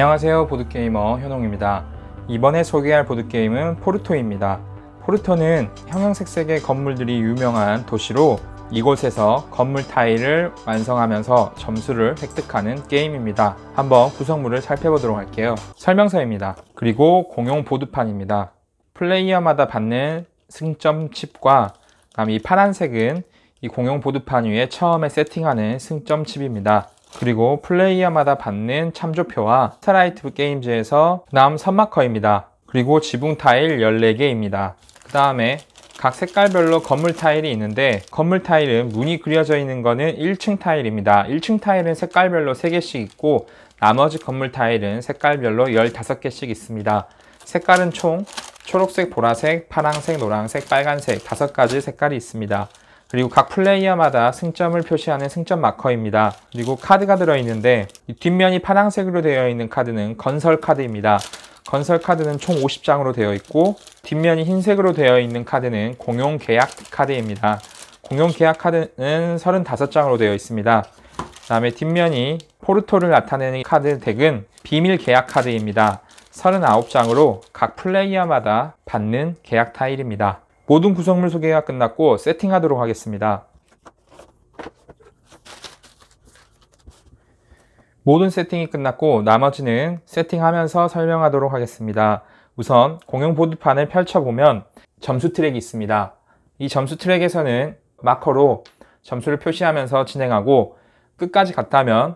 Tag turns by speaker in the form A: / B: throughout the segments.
A: 안녕하세요 보드게이머 현홍입니다 이번에 소개할 보드게임은 포르토입니다 포르토는 형형색색의 건물들이 유명한 도시로 이곳에서 건물 타일을 완성하면서 점수를 획득하는 게임입니다 한번 구성물을 살펴보도록 할게요 설명서입니다 그리고 공용 보드판입니다 플레이어마다 받는 승점 칩과 이 파란색은 이 공용 보드판 위에 처음에 세팅하는 승점 칩입니다 그리고 플레이어마다 받는 참조표와 스타라이트 게임즈에서 남 선마커입니다. 그리고 지붕 타일 14개입니다. 그 다음에 각 색깔별로 건물 타일이 있는데 건물 타일은 문이 그려져 있는 거는 1층 타일입니다. 1층 타일은 색깔별로 3개씩 있고 나머지 건물 타일은 색깔별로 15개씩 있습니다. 색깔은 총 초록색, 보라색, 파랑색, 노랑색, 빨간색 5가지 색깔이 있습니다. 그리고 각 플레이어마다 승점을 표시하는 승점 마커입니다. 그리고 카드가 들어있는데 뒷면이 파란색으로 되어 있는 카드는 건설 카드입니다. 건설 카드는 총 50장으로 되어 있고 뒷면이 흰색으로 되어 있는 카드는 공용 계약 카드입니다. 공용 계약 카드는 35장으로 되어 있습니다. 그 다음에 뒷면이 포르토를 나타내는 카드 덱은 비밀 계약 카드입니다. 39장으로 각 플레이어마다 받는 계약 타일입니다. 모든 구성물 소개가 끝났고 세팅하도록 하겠습니다. 모든 세팅이 끝났고 나머지는 세팅하면서 설명하도록 하겠습니다. 우선 공용 보드판을 펼쳐보면 점수 트랙이 있습니다. 이 점수 트랙에서는 마커로 점수를 표시하면서 진행하고 끝까지 갔다면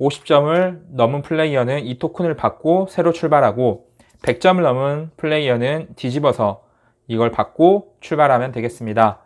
A: 50점을 넘은 플레이어는 이 토큰을 받고 새로 출발하고 100점을 넘은 플레이어는 뒤집어서 이걸 받고 출발하면 되겠습니다.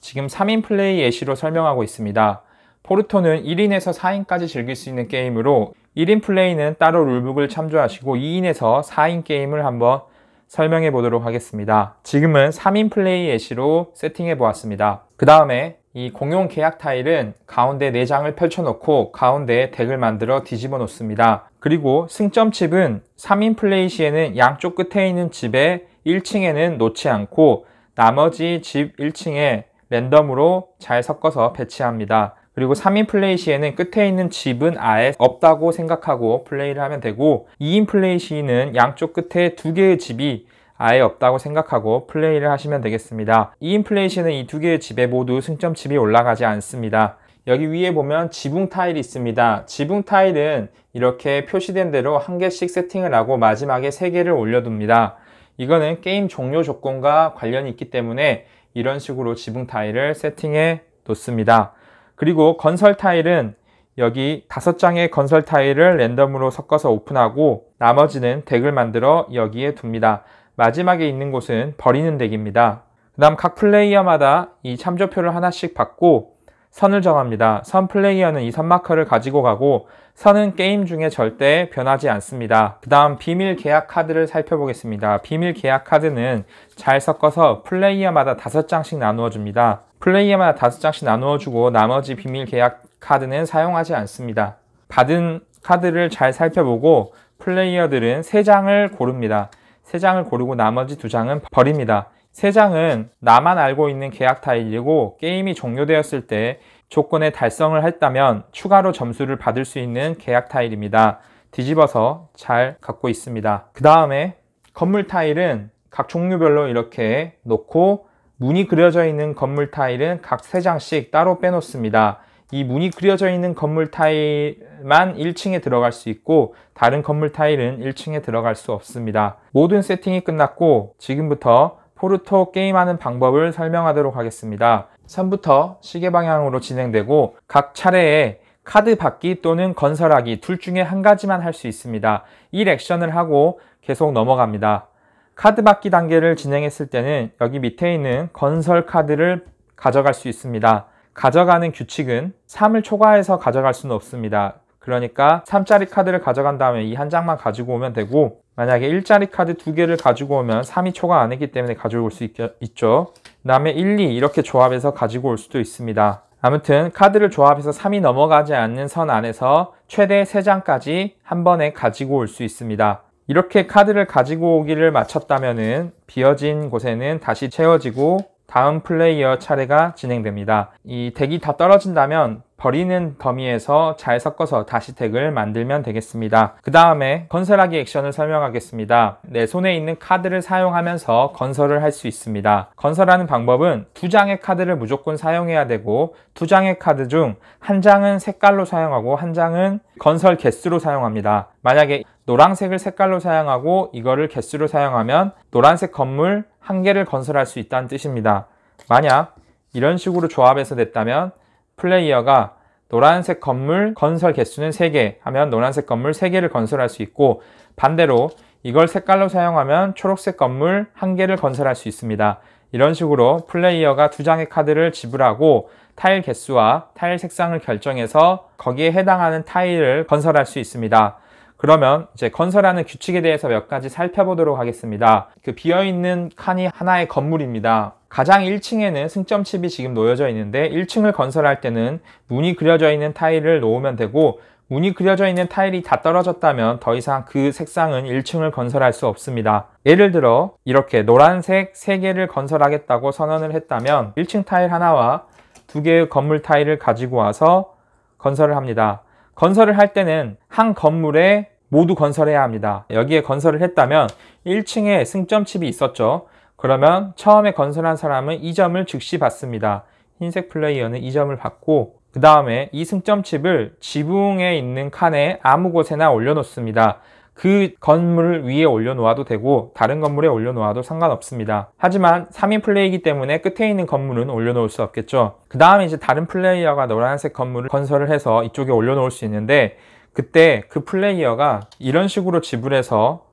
A: 지금 3인 플레이 예시로 설명하고 있습니다. 포르토는 1인에서 4인까지 즐길 수 있는 게임으로 1인 플레이는 따로 룰북을 참조하시고 2인에서 4인 게임을 한번 설명해 보도록 하겠습니다. 지금은 3인 플레이 예시로 세팅해 보았습니다. 그 다음에 이 공용 계약 타일은 가운데 4장을 펼쳐놓고 가운데 덱을 만들어 뒤집어 놓습니다. 그리고 승점 칩은 3인 플레이 시에는 양쪽 끝에 있는 칩에 1층에는 놓지 않고 나머지 집 1층에 랜덤으로 잘 섞어서 배치합니다. 그리고 3인 플레이 시에는 끝에 있는 집은 아예 없다고 생각하고 플레이를 하면 되고 2인 플레이 시는 양쪽 끝에 두 개의 집이 아예 없다고 생각하고 플레이를 하시면 되겠습니다. 2인 플레이 시는이 두 개의 집에 모두 승점집이 올라가지 않습니다. 여기 위에 보면 지붕 타일이 있습니다. 지붕 타일은 이렇게 표시된 대로 한 개씩 세팅을 하고 마지막에 세 개를 올려둡니다. 이거는 게임 종료 조건과 관련이 있기 때문에 이런 식으로 지붕 타일을 세팅해 놓습니다. 그리고 건설 타일은 여기 다섯 장의 건설 타일을 랜덤으로 섞어서 오픈하고 나머지는 덱을 만들어 여기에 둡니다. 마지막에 있는 곳은 버리는 덱입니다. 그 다음 각 플레이어마다 이 참조표를 하나씩 받고 선을 정합니다. 선 플레이어는 이 선마커를 가지고 가고 선은 게임 중에 절대 변하지 않습니다. 그 다음 비밀 계약 카드를 살펴보겠습니다. 비밀 계약 카드는 잘 섞어서 플레이어마다 5장씩 나누어 줍니다. 플레이어마다 5장씩 나누어 주고 나머지 비밀 계약 카드는 사용하지 않습니다. 받은 카드를 잘 살펴보고 플레이어들은 3장을 고릅니다. 3장을 고르고 나머지 2장은 버립니다. 3장은 나만 알고 있는 계약 타일이고 게임이 종료되었을 때 조건에 달성을 했다면 추가로 점수를 받을 수 있는 계약 타일입니다. 뒤집어서 잘 갖고 있습니다. 그 다음에 건물 타일은 각 종류별로 이렇게 놓고 문이 그려져 있는 건물 타일은 각 3장씩 따로 빼놓습니다. 이 문이 그려져 있는 건물 타일만 1층에 들어갈 수 있고 다른 건물 타일은 1층에 들어갈 수 없습니다. 모든 세팅이 끝났고 지금부터 포르토 게임하는 방법을 설명하도록 하겠습니다. 선부터 시계 방향으로 진행되고 각 차례에 카드 받기 또는 건설하기 둘 중에 한 가지만 할 수 있습니다. 이 액션을 하고 계속 넘어갑니다. 카드 받기 단계를 진행했을 때는 여기 밑에 있는 건설 카드를 가져갈 수 있습니다. 가져가는 규칙은 3을 초과해서 가져갈 수는 없습니다. 그러니까 3짜리 카드를 가져간 다음에 이 한 장만 가지고 오면 되고 만약에 1짜리 카드 두 개를 가지고 오면 3이 초과 안 했기 때문에 가져올 수 있, 있죠. 그 다음에 1, 2 이렇게 조합해서 가지고 올 수도 있습니다. 아무튼 카드를 조합해서 3이 넘어가지 않는 선 안에서 최대 3장까지 한 번에 가지고 올 수 있습니다. 이렇게 카드를 가지고 오기를 마쳤다면 비어진 곳에는 다시 채워지고 다음 플레이어 차례가 진행됩니다. 이 덱이 다 떨어진다면 버리는 더미에서 잘 섞어서 다시 덱을 만들면 되겠습니다. 그 다음에 건설하기 액션을 설명하겠습니다. 내 네, 손에 있는 카드를 사용하면서 건설을 할 수 있습니다. 건설하는 방법은 두 장의 카드를 무조건 사용해야 되고 두 장의 카드 중 한 장은 색깔로 사용하고 한 장은 건설 개수로 사용합니다. 만약에 노란색을 색깔로 사용하고 이거를 개수로 사용하면 노란색 건물 한계를 건설할 수 있다는 뜻입니다. 만약 이런 식으로 조합해서 됐다면 플레이어가 노란색 건물 건설 개수는 3개 하면 노란색 건물 3개를 건설할 수 있고 반대로 이걸 색깔로 사용하면 초록색 건물 1개를 건설할 수 있습니다. 이런 식으로 플레이어가 두 장의 카드를 지불하고 타일 개수와 타일 색상을 결정해서 거기에 해당하는 타일을 건설할 수 있습니다. 그러면 이제 건설하는 규칙에 대해서 몇 가지 살펴보도록 하겠습니다. 그 비어있는 칸이 하나의 건물입니다. 가장 1층에는 승점칩이 지금 놓여져 있는데 1층을 건설할 때는 문이 그려져 있는 타일을 놓으면 되고 문이 그려져 있는 타일이 다 떨어졌다면 더 이상 그 색상은 1층을 건설할 수 없습니다. 예를 들어 이렇게 노란색 3개를 건설하겠다고 선언을 했다면 1층 타일 하나와 2개의 건물 타일을 가지고 와서 건설을 합니다. 건설을 할 때는 한 건물에 모두 건설해야 합니다. 여기에 건설을 했다면 1층에 승점칩이 있었죠. 그러면 처음에 건설한 사람은 이 점을 즉시 받습니다. 흰색 플레이어는 이 점을 받고 그 다음에 이 승점칩을 지붕에 있는 칸에 아무 곳에나 올려놓습니다. 그 건물 위에 올려놓아도 되고 다른 건물에 올려놓아도 상관없습니다. 하지만 3인 플레이이기 때문에 끝에 있는 건물은 올려놓을 수 없겠죠. 그 다음에 이제 다른 플레이어가 노란색 건물을 건설을 해서 이쪽에 올려놓을 수 있는데 그때 그 플레이어가 이런 식으로 지불해서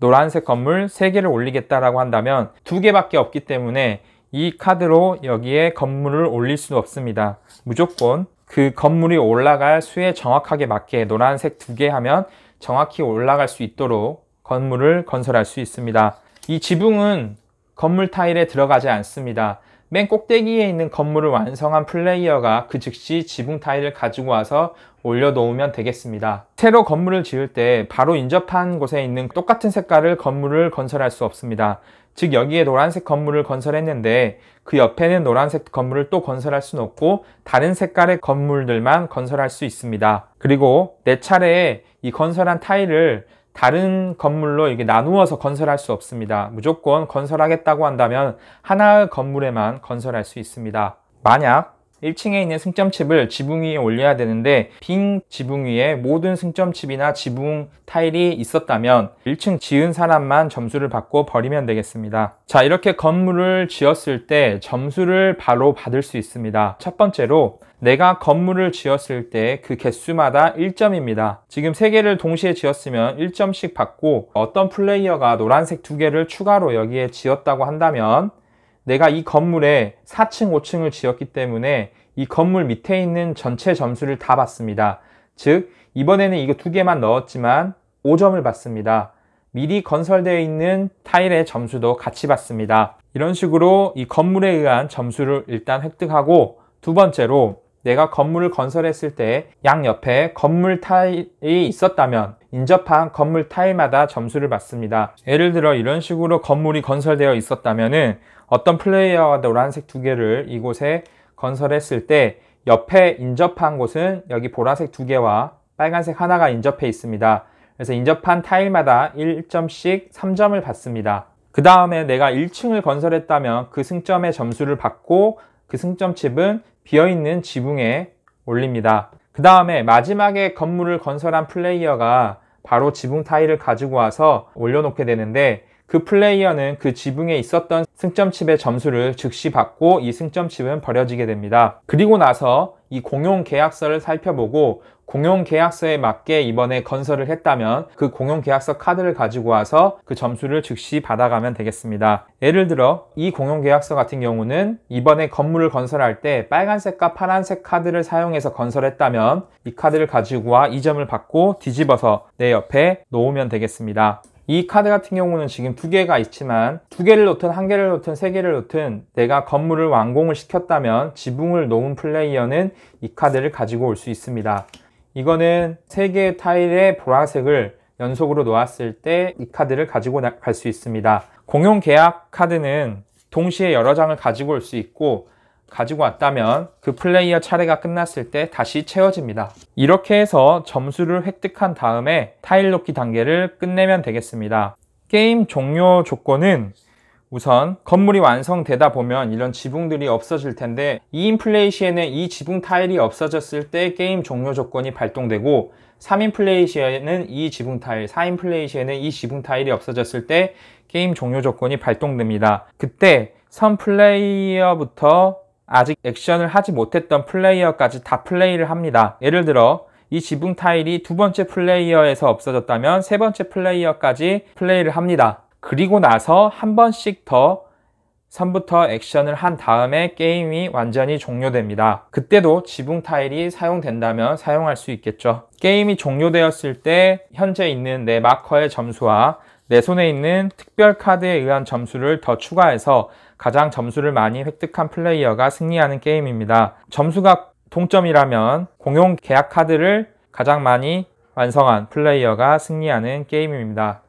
A: 노란색 건물 3개를 올리겠다라고 한다면 2개밖에 없기 때문에 이 카드로 여기에 건물을 올릴 수 없습니다. 무조건 그 건물이 올라갈 수에 정확하게 맞게 노란색 2개 하면 정확히 올라갈 수 있도록 건물을 건설할 수 있습니다. 이 지붕은 건물 타일에 들어가지 않습니다. 맨 꼭대기에 있는 건물을 완성한 플레이어가 그 즉시 지붕 타일을 가지고 와서 올려놓으면 되겠습니다. 새로 건물을 지을 때 바로 인접한 곳에 있는 똑같은 색깔을 건물을 건설할 수 없습니다. 즉 여기에 노란색 건물을 건설했는데 그 옆에는 노란색 건물을 또 건설할 수는 없고 다른 색깔의 건물들만 건설할 수 있습니다. 그리고 네 차례에 이 건설한 타일을 다른 건물로 이게 나누어서 건설할 수 없습니다. 무조건 건설하겠다고 한다면 하나의 건물에만 건설할 수 있습니다. 만약 1층에 있는 승점칩을 지붕 위에 올려야 되는데 빙 지붕 위에 모든 승점칩이나 지붕 타일이 있었다면 1층 지은 사람만 점수를 받고 버리면 되겠습니다. 자 이렇게 건물을 지었을 때 점수를 바로 받을 수 있습니다. 첫 번째로 내가 건물을 지었을 때 그 개수마다 1점입니다. 지금 3개를 동시에 지었으면 1점씩 받고 어떤 플레이어가 노란색 2개를 추가로 여기에 지었다고 한다면 내가 이 건물에 4층, 5층을 지었기 때문에 이 건물 밑에 있는 전체 점수를 다봤습니다 즉, 이번에는 이거 두 개만 넣었지만 5점을 봤습니다 미리 건설되어 있는 타일의 점수도 같이 봤습니다 이런 식으로 이 건물에 의한 점수를 일단 획득하고 두 번째로 내가 건물을 건설했을 때 양옆에 건물 타일이 있었다면 인접한 건물 타일마다 점수를 받습니다. 예를 들어 이런 식으로 건물이 건설되어 있었다면 어떤 플레이어가 노란색 두 개를 이곳에 건설했을 때 옆에 인접한 곳은 여기 보라색 두 개와 빨간색 하나가 인접해 있습니다. 그래서 인접한 타일마다 1점씩 3점을 받습니다. 그 다음에 내가 1층을 건설했다면 그 승점의 점수를 받고 그 승점칩은 비어있는 지붕에 올립니다. 그 다음에 마지막에 건물을 건설한 플레이어가 바로 지붕 타일을 가지고 와서 올려놓게 되는데 그 플레이어는 그 지붕에 있었던 승점칩의 점수를 즉시 받고 이 승점칩은 버려지게 됩니다. 그리고 나서 이 공용 계약서를 살펴보고 공용 계약서에 맞게 이번에 건설을 했다면 그 공용 계약서 카드를 가지고 와서 그 점수를 즉시 받아가면 되겠습니다. 예를 들어 이 공용 계약서 같은 경우는 이번에 건물을 건설할 때 빨간색과 파란색 카드를 사용해서 건설했다면 이 카드를 가지고 와 이 점을 받고 뒤집어서 내 옆에 놓으면 되겠습니다. 이 카드 같은 경우는 지금 두 개가 있지만 두 개를 놓든 한 개를 놓든 세 개를 놓든 내가 건물을 완공을 시켰다면 지붕을 놓은 플레이어는 이 카드를 가지고 올 수 있습니다. 이거는 3개의 타일의 보라색을 연속으로 놓았을 때 이 카드를 가지고 갈 수 있습니다. 공용 계약 카드는 동시에 여러 장을 가지고 올 수 있고 가지고 왔다면 그 플레이어 차례가 끝났을 때 다시 채워집니다. 이렇게 해서 점수를 획득한 다음에 타일 놓기 단계를 끝내면 되겠습니다. 게임 종료 조건은 우선 건물이 완성되다 보면 이런 지붕들이 없어질 텐데 이 인플레이 시에는 이 지붕 타일이 없어졌을 때 게임 종료 조건이 발동되고 3인 플레이 시에는 이 지붕 타일, 4인 플레이 시에는 이 지붕 타일이 없어졌을 때 게임 종료 조건이 발동됩니다. 그때 선 플레이어부터 아직 액션을 하지 못했던 플레이어까지 다 플레이를 합니다. 예를 들어 이 지붕 타일이 두 번째 플레이어에서 없어졌다면 세 번째 플레이어까지 플레이를 합니다. 그리고 나서 한 번씩 더 선부터 액션을 한 다음에 게임이 완전히 종료됩니다. 그때도 지붕 타일이 사용된다면 사용할 수 있겠죠. 게임이 종료되었을 때 현재 있는 내 마커의 점수와 내 손에 있는 특별 카드에 의한 점수를 더 추가해서 가장 점수를 많이 획득한 플레이어가 승리하는 게임입니다. 점수가 동점이라면 공용 계약 카드를 가장 많이 완성한 플레이어가 승리하는 게임입니다.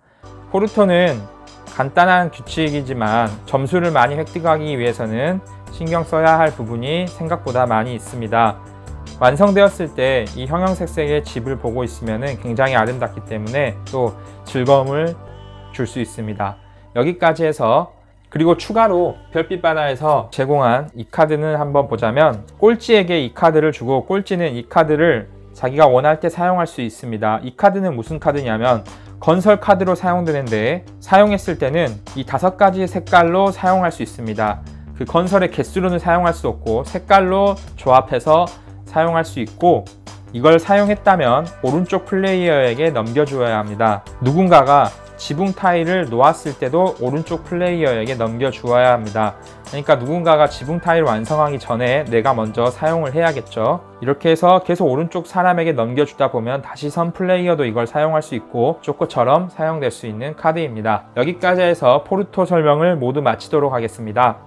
A: 포르토는 간단한 규칙이지만 점수를 많이 획득하기 위해서는 신경 써야 할 부분이 생각보다 많이 있습니다. 완성되었을 때 이 형형색색의 집을 보고 있으면 굉장히 아름답기 때문에 또 즐거움을 줄 수 있습니다. 여기까지 해서 그리고 추가로 별빛 바다에서 제공한 이 카드는 한번 보자면 꼴찌에게 이 카드를 주고 꼴찌는 이 카드를 자기가 원할 때 사용할 수 있습니다. 이 카드는 무슨 카드냐면 건설 카드로 사용되는데 사용했을 때는 이 다섯 가지 색깔로 사용할 수 있습니다. 그 건설의 개수로는 사용할 수 없고 색깔로 조합해서 사용할 수 있고 이걸 사용했다면 오른쪽 플레이어에게 넘겨주어야 합니다. 누군가가 지붕 타일을 놓았을 때도 오른쪽 플레이어에게 넘겨주어야 합니다. 그러니까 누군가가 지붕 타일 완성하기 전에 내가 먼저 사용을 해야겠죠. 이렇게 해서 계속 오른쪽 사람에게 넘겨주다 보면 다시 선 플레이어도 이걸 사용할 수 있고 조커처럼 사용될 수 있는 카드입니다. 여기까지 해서 포르토 설명을 모두 마치도록 하겠습니다.